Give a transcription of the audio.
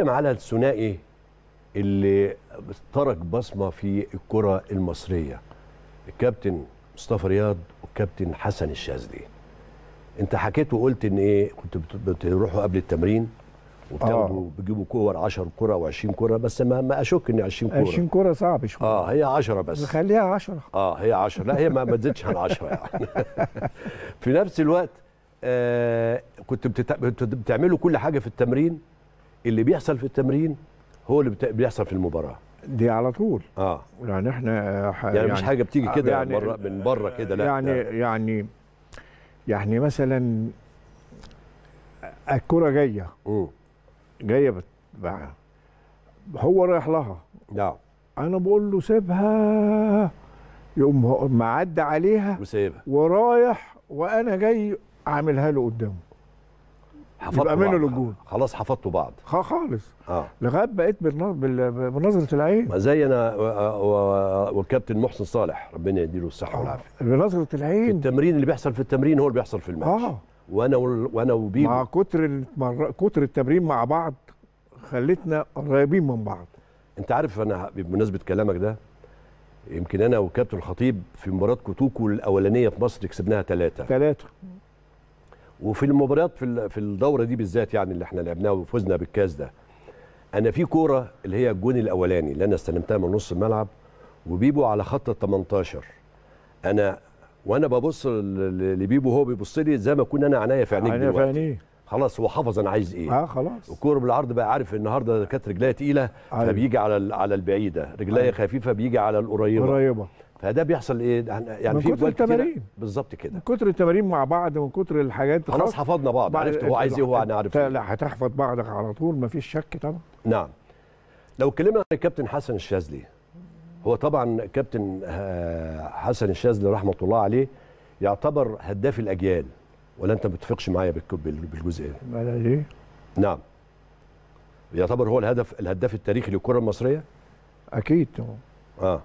نتكلم على الثنائي اللي ترك بصمه في الكره المصريه الكابتن مصطفى رياض والكابتن حسن الشاذلي انت حكيت وقلت ان ايه كنت بتروحوا قبل التمرين وبتاخدوا آه. بتجيبوا كور 10 كره او 20 كره بس ما, ما اشك ان 20 كره 20 كره صعب شويه اه هي 10 بس خليها 10 اه هي 10 لا هي ما تزيدش عن 10 يعني في نفس الوقت آه كنت بتعملوا كل حاجه في التمرين اللي بيحصل في التمرين هو اللي بيحصل في المباراه دي على طول اه يعني احنا آه، ح... يعني, يعني مش حاجه بتيجي كده يعني بره من بره كده لا يعني ده. يعني يعني مثلا الكره جايه امم جايه بت... هو رايح لها نعم انا بقول له سيبها يقوم معدي عليها وسايبها ورايح وانا جاي عاملها له قدامه حفظتوا يبقى منه خلاص حفظتوا بعض خالص آه. لغايه بقيت بنظره العين زي انا آه، آه، آه، والكابتن محسن صالح ربنا يديله الصحه والعافيه بنظره العين التمرين اللي بيحصل في التمرين هو اللي بيحصل في الماتش آه. وانا وانا وبيبو مع كتر كتر التمرين مع بعض خلتنا قريبين من بعض انت عارف انا بمناسبه كلامك ده يمكن انا وكابتن الخطيب في مباراه كوتوكو الاولانيه في مصر كسبناها ثلاثه ثلاثه وفي المباريات في في الدوره دي بالذات يعني اللي احنا لعبناها وفزنا بالكاس ده انا في كوره اللي هي الجون الاولاني اللي انا استلمتها من نص الملعب وبيبو على خط ال 18 انا وانا ببص لبيبو هو بيبص لي زي ما اكون انا عينيا في عينيك عينيا في عينيه خلاص هو حافظ انا عايز ايه اه خلاص الكوره بالعرض بقى عارف النهارده كانت رجليا تقيله أيوه. فبيجي على على البعيده رجليا أيوه. خفيفه بيجي على القريبه قريبه فده بيحصل ايه يعني من يعني في كتر التمارين بالظبط كده من كتر التمارين مع بعض ومن كتر الحاجات خلاص حفظنا بعض عرفت هو عايز ايه هو انا عارف إيه. لا هتحفظ بعضك على طول مفيش شك طبعا نعم لو اتكلمنا عن الكابتن حسن الشاذلي هو طبعا كابتن آه، حسن الشاذلي رحمه الله عليه يعتبر هداف الاجيال ولا انت ما بتتفقش معايا بالجزء ده؟ ليه؟ نعم يعتبر هو الهدف الهداف التاريخي للكره المصريه؟ اكيد اه